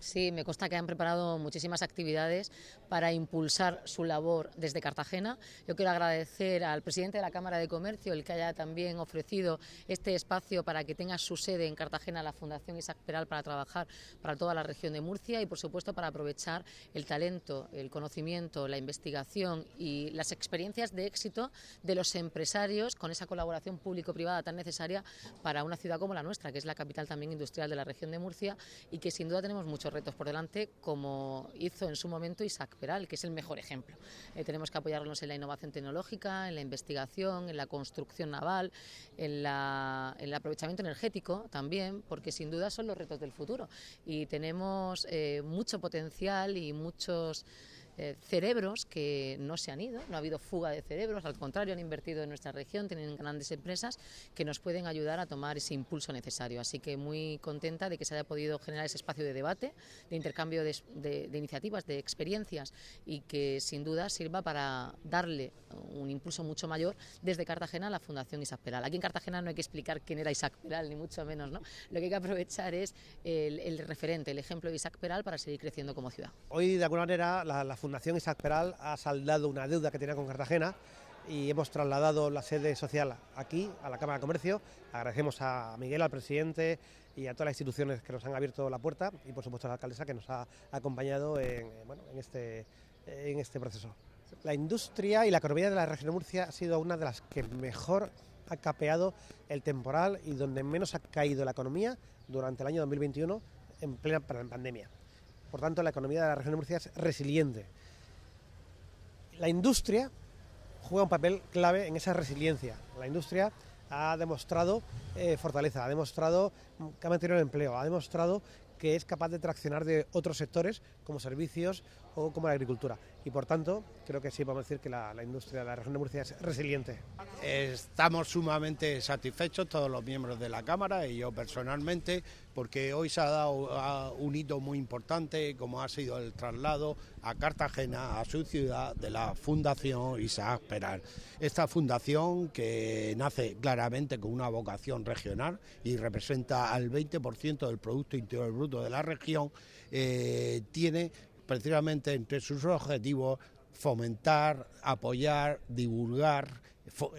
Sí, me consta que han preparado muchísimas actividades para impulsar su labor desde Cartagena. Yo quiero agradecer al presidente de la Cámara de Comercio el que haya también ofrecido este espacio para que tenga su sede en Cartagena la Fundación Isaac Peral para trabajar para toda la región de Murcia y, por supuesto, para aprovechar el talento, el conocimiento, la investigación y las experiencias de éxito de los empresarios con esa colaboración público-privada tan necesaria para una ciudad como la nuestra, que es la capital también industrial de la región de Murcia y que sin duda tenemos mucho retos por delante, como hizo en su momento Isaac Peral, que es el mejor ejemplo. Eh, tenemos que apoyarnos en la innovación tecnológica, en la investigación, en la construcción naval, en, el aprovechamiento energético también, porque sin duda son los retos del futuro. Y tenemos eh, mucho potencial y muchos eh, cerebros que no se han ido, no ha habido fuga de cerebros, al contrario, han invertido en nuestra región, tienen grandes empresas que nos pueden ayudar a tomar ese impulso necesario. Así que muy contenta de que se haya podido generar ese espacio de debate, de intercambio de, iniciativas, de experiencias y que sin duda sirva para darle un impulso mucho mayor desde Cartagena a la Fundación Isaac Peral. Aquí en Cartagena no hay que explicar quién era Isaac Peral, ni mucho menos, ¿no? Lo que hay que aprovechar es el, referente, el ejemplo de Isaac Peral para seguir creciendo como ciudad. Hoy, de alguna manera, la, la Fundación Nación Isaac Peral ha saldado una deuda que tenía con Cartagena y hemos trasladado la sede social aquí, a la Cámara de Comercio. Agradecemos a Miguel, al presidente y a todas las instituciones que nos han abierto la puerta y, por supuesto, a la alcaldesa que nos ha acompañado eh, este, eh, en este proceso. La industria y la economía de la región de Murcia ha sido una de las que mejor ha capeado el temporal y donde menos ha caído la economía durante el año 2021 en plena pandemia. Por tanto, la economía de la región de Murcia es resiliente. La industria juega un papel clave en esa resiliencia. La industria ha demostrado eh, fortaleza, ha demostrado que ha mantenido el empleo, ha demostrado que es capaz de traccionar de otros sectores como servicios o como la agricultura. Y por tanto, creo que sí podemos decir que la, industria de la región de Murcia es resiliente. Estamos sumamente satisfechos todos los miembros de la Cámara y yo personalmente, porque hoy se ha dado un hito muy importante, como ha sido el traslado a Cartagena, a su ciudad, de la Fundación Isaac Peral. Esta fundación que nace claramente con una vocación regional y representa al 20% del Producto Interior Bruto de la región, eh, tiene precisamente entre sus objetivos fomentar, apoyar, divulgar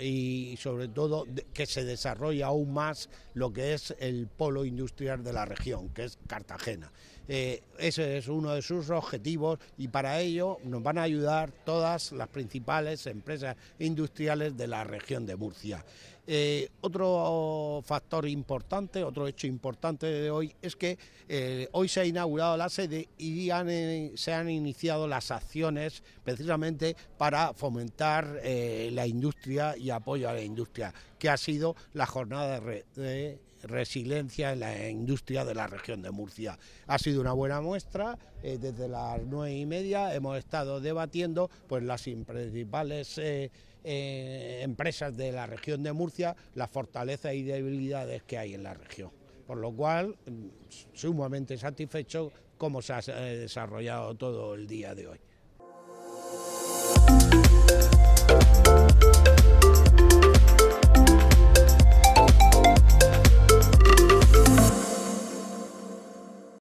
y sobre todo que se desarrolle aún más lo que es el polo industrial de la región, que es Cartagena. Eh, ese es uno de sus objetivos y para ello nos van a ayudar todas las principales empresas industriales de la región de Murcia. Eh, otro factor importante, otro hecho importante de hoy es que eh, hoy se ha inaugurado la sede y se han iniciado las acciones precisamente para fomentar la industria y apoyo a la industria, que ha sido la jornada de, resiliencia en la industria de la región de Murcia. Ha sido una buena muestra. Eh, desde las nueve y media hemos estado debatiendo pues, las principales eh, eh, empresas de la región de Murcia, las fortalezas y debilidades que hay en la región. Por lo cual, mm, sumamente satisfecho cómo se ha desarrollado todo el día de hoy.